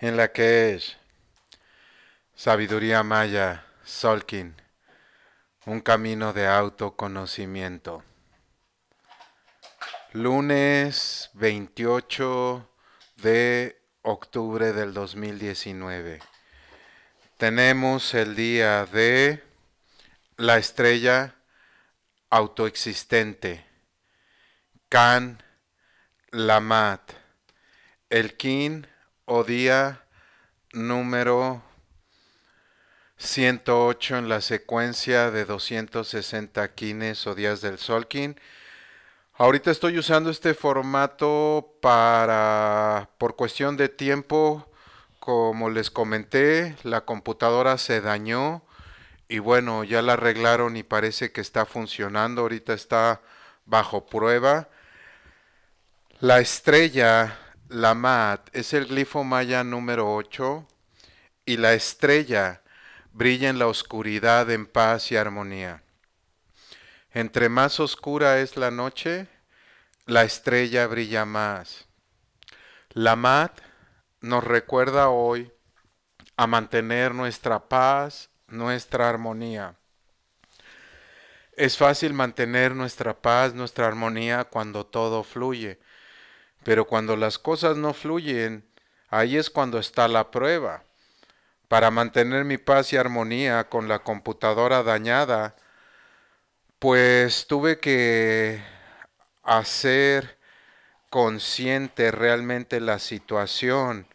en la que es sabiduría maya, Solkin, un camino de autoconocimiento. Lunes 28 de octubre del 2019. Tenemos el día de la estrella autoexistente, Kan Lamat, el Kin o día número 108 en la secuencia de 260 kines o días del solkin. Ahorita estoy usando este formato para, por cuestión de tiempo, como les comenté, la computadora se dañó y bueno, ya la arreglaron y parece que está funcionando. Ahorita está bajo prueba. La estrella la mat es el glifo maya número 8 y la estrella brilla en la oscuridad en paz y armonía. Entre más oscura es la noche, la estrella brilla más. La mat nos recuerda hoy a mantener nuestra paz, nuestra armonía. Es fácil mantener nuestra paz, nuestra armonía cuando todo fluye pero cuando las cosas no fluyen, ahí es cuando está la prueba. Para mantener mi paz y armonía con la computadora dañada, pues tuve que hacer consciente realmente la situación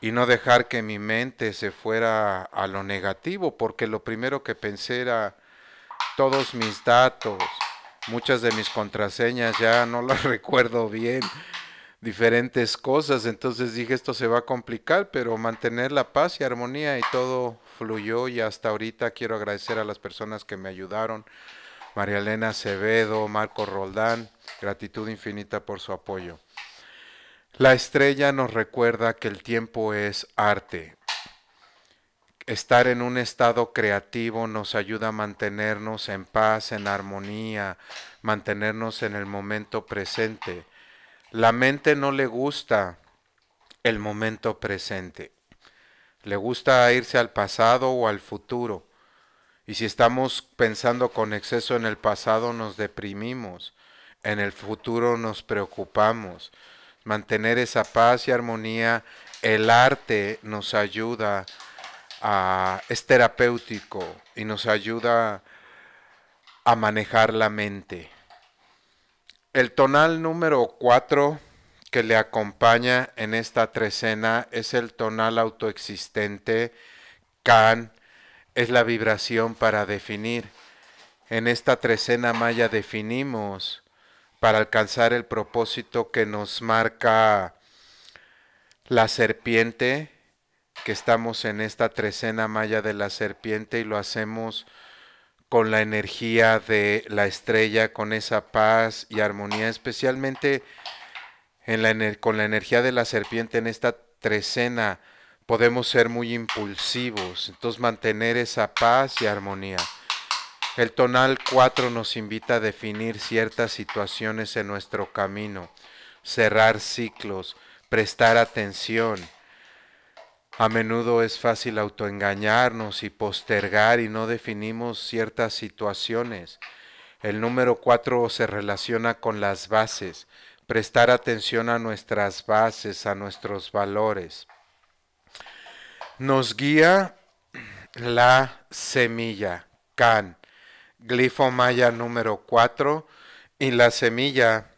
y no dejar que mi mente se fuera a lo negativo, porque lo primero que pensé era todos mis datos, muchas de mis contraseñas ya no las recuerdo bien, diferentes cosas. Entonces dije, esto se va a complicar, pero mantener la paz y armonía y todo fluyó y hasta ahorita quiero agradecer a las personas que me ayudaron. María Elena Acevedo, Marco Roldán, gratitud infinita por su apoyo. La estrella nos recuerda que el tiempo es arte. Estar en un estado creativo nos ayuda a mantenernos en paz, en armonía, mantenernos en el momento presente. La mente no le gusta el momento presente. Le gusta irse al pasado o al futuro. Y si estamos pensando con exceso en el pasado, nos deprimimos. En el futuro nos preocupamos. Mantener esa paz y armonía, el arte nos ayuda a, es terapéutico y nos ayuda a manejar la mente. El tonal número 4 que le acompaña en esta trecena es el tonal autoexistente, can, es la vibración para definir. En esta trecena maya definimos para alcanzar el propósito que nos marca la serpiente, que estamos en esta trecena maya de la serpiente y lo hacemos con la energía de la estrella, con esa paz y armonía, especialmente con la energía de la serpiente en esta trecena. Podemos ser muy impulsivos, entonces mantener esa paz y armonía. El tonal 4 nos invita a definir ciertas situaciones en nuestro camino, cerrar ciclos, prestar atención a menudo es fácil autoengañarnos y postergar y no definimos ciertas situaciones. El número cuatro se relaciona con las bases, prestar atención a nuestras bases, a nuestros valores. Nos guía la semilla, can, glifo maya número 4, y la semilla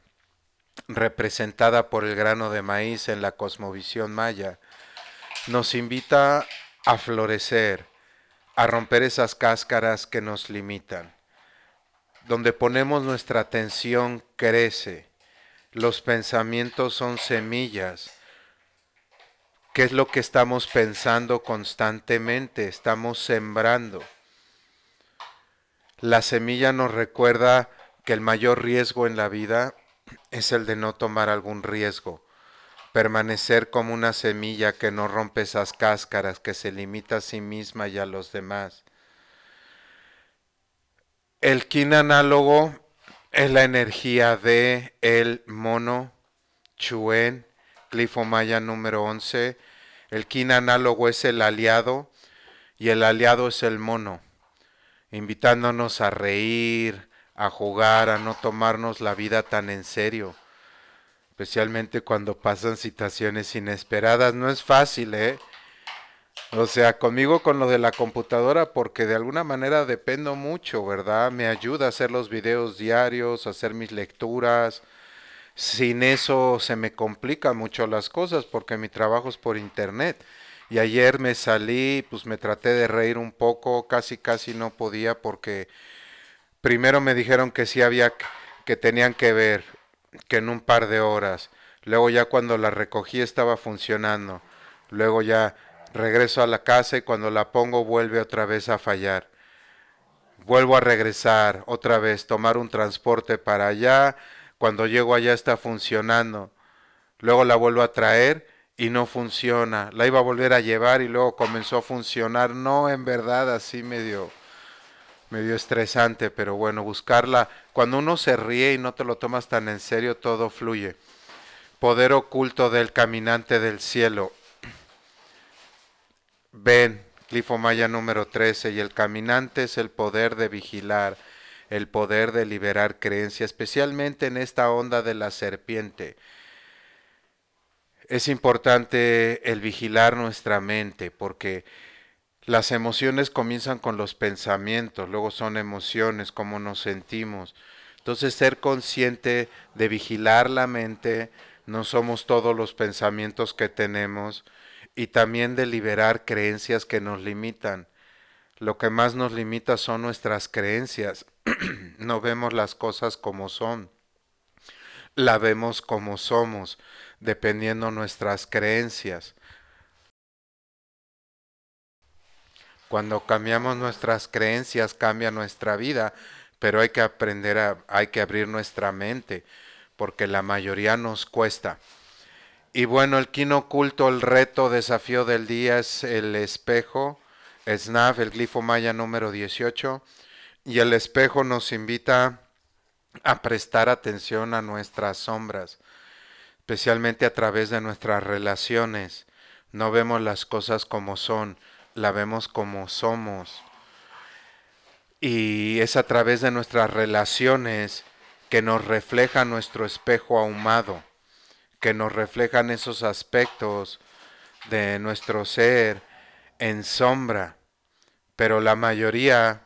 representada por el grano de maíz en la cosmovisión maya nos invita a florecer, a romper esas cáscaras que nos limitan. Donde ponemos nuestra atención crece. Los pensamientos son semillas. ¿Qué es lo que estamos pensando constantemente? Estamos sembrando. La semilla nos recuerda que el mayor riesgo en la vida es el de no tomar algún riesgo permanecer como una semilla que no rompe esas cáscaras, que se limita a sí misma y a los demás. El kin análogo es la energía de el mono Chuen, maya número 11. El kin análogo es el aliado y el aliado es el mono, invitándonos a reír, a jugar, a no tomarnos la vida tan en serio especialmente cuando pasan situaciones inesperadas. No es fácil, ¿eh? O sea, conmigo con lo de la computadora, porque de alguna manera dependo mucho, ¿verdad? Me ayuda a hacer los videos diarios, a hacer mis lecturas. Sin eso se me complican mucho las cosas, porque mi trabajo es por internet. Y ayer me salí, pues me traté de reír un poco, casi casi no podía, porque primero me dijeron que sí había que tenían que ver que en un par de horas. Luego ya cuando la recogí estaba funcionando. Luego ya regreso a la casa y cuando la pongo vuelve otra vez a fallar. Vuelvo a regresar otra vez, tomar un transporte para allá. Cuando llego allá está funcionando. Luego la vuelvo a traer y no funciona. La iba a volver a llevar y luego comenzó a funcionar. No, en verdad, así medio medio estresante, pero bueno, buscarla. Cuando uno se ríe y no te lo tomas tan en serio, todo fluye. Poder oculto del caminante del cielo. Ven, Clifo Maya número 13, y el caminante es el poder de vigilar, el poder de liberar creencia, especialmente en esta onda de la serpiente. Es importante el vigilar nuestra mente, porque las emociones comienzan con los pensamientos, luego son emociones, cómo nos sentimos. Entonces ser consciente de vigilar la mente, no somos todos los pensamientos que tenemos, y también de liberar creencias que nos limitan. Lo que más nos limita son nuestras creencias. no vemos las cosas como son. La vemos como somos, dependiendo nuestras creencias. Cuando cambiamos nuestras creencias, cambia nuestra vida, pero hay que aprender a, hay que abrir nuestra mente, porque la mayoría nos cuesta. Y bueno, el quino oculto, el reto, desafío del día es el espejo, SNAF, el glifo maya número 18. Y el espejo nos invita a prestar atención a nuestras sombras, especialmente a través de nuestras relaciones. No vemos las cosas como son, la vemos como somos. Y es a través de nuestras relaciones que nos refleja nuestro espejo ahumado, que nos reflejan esos aspectos de nuestro ser en sombra. Pero la mayoría,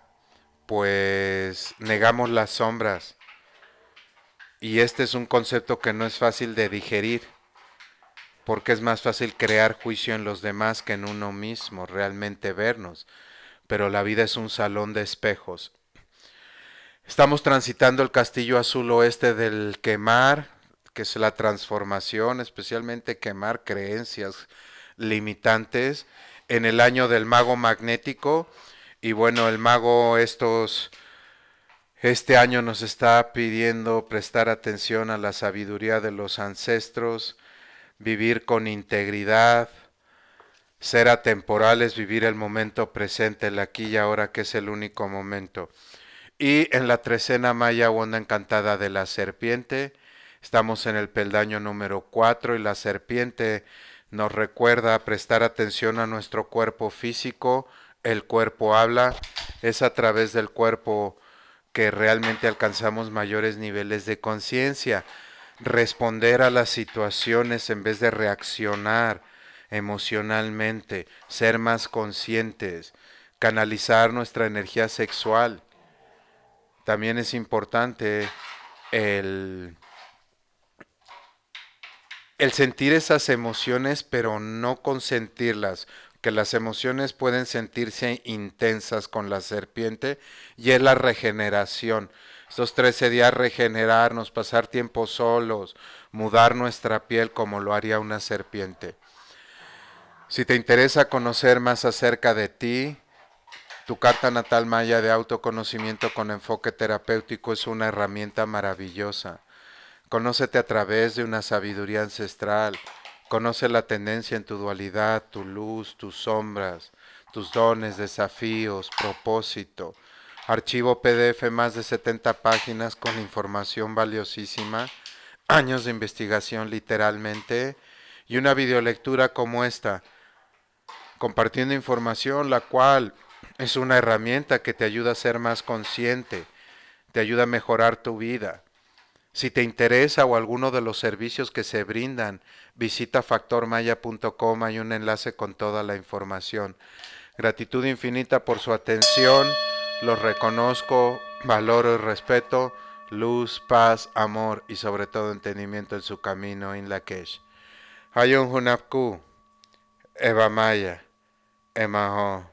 pues, negamos las sombras. Y este es un concepto que no es fácil de digerir porque es más fácil crear juicio en los demás que en uno mismo, realmente vernos. Pero la vida es un salón de espejos. Estamos transitando el castillo azul oeste del quemar, que es la transformación, especialmente quemar creencias limitantes, en el año del mago magnético. Y bueno, el mago estos... Este año nos está pidiendo prestar atención a la sabiduría de los ancestros, vivir con integridad, ser atemporales, vivir el momento presente, el aquí y ahora, que es el único momento. Y en la trecena maya o onda encantada de la serpiente, estamos en el peldaño número 4 y la serpiente nos recuerda prestar atención a nuestro cuerpo físico, el cuerpo habla, es a través del cuerpo que realmente alcanzamos mayores niveles de conciencia responder a las situaciones en vez de reaccionar emocionalmente, ser más conscientes, canalizar nuestra energía sexual. También es importante el, el sentir esas emociones, pero no consentirlas, que las emociones pueden sentirse intensas con la serpiente y es la regeneración. Estos 13 días regenerarnos, pasar tiempo solos, mudar nuestra piel como lo haría una serpiente. Si te interesa conocer más acerca de ti, tu carta natal maya de autoconocimiento con enfoque terapéutico es una herramienta maravillosa. Conócete a través de una sabiduría ancestral. Conoce la tendencia en tu dualidad, tu luz, tus sombras, tus dones, desafíos, propósito, Archivo PDF más de 70 páginas con información valiosísima, años de investigación literalmente y una videolectura como esta, compartiendo información la cual es una herramienta que te ayuda a ser más consciente, te ayuda a mejorar tu vida. Si te interesa o alguno de los servicios que se brindan, visita factormaya.com, hay un enlace con toda la información. Gratitud infinita por su atención los reconozco, valoro y respeto, luz, paz, amor y sobre todo entendimiento en su camino en Lakesh. Hayon Hunapku, Eva Maya, Emaho.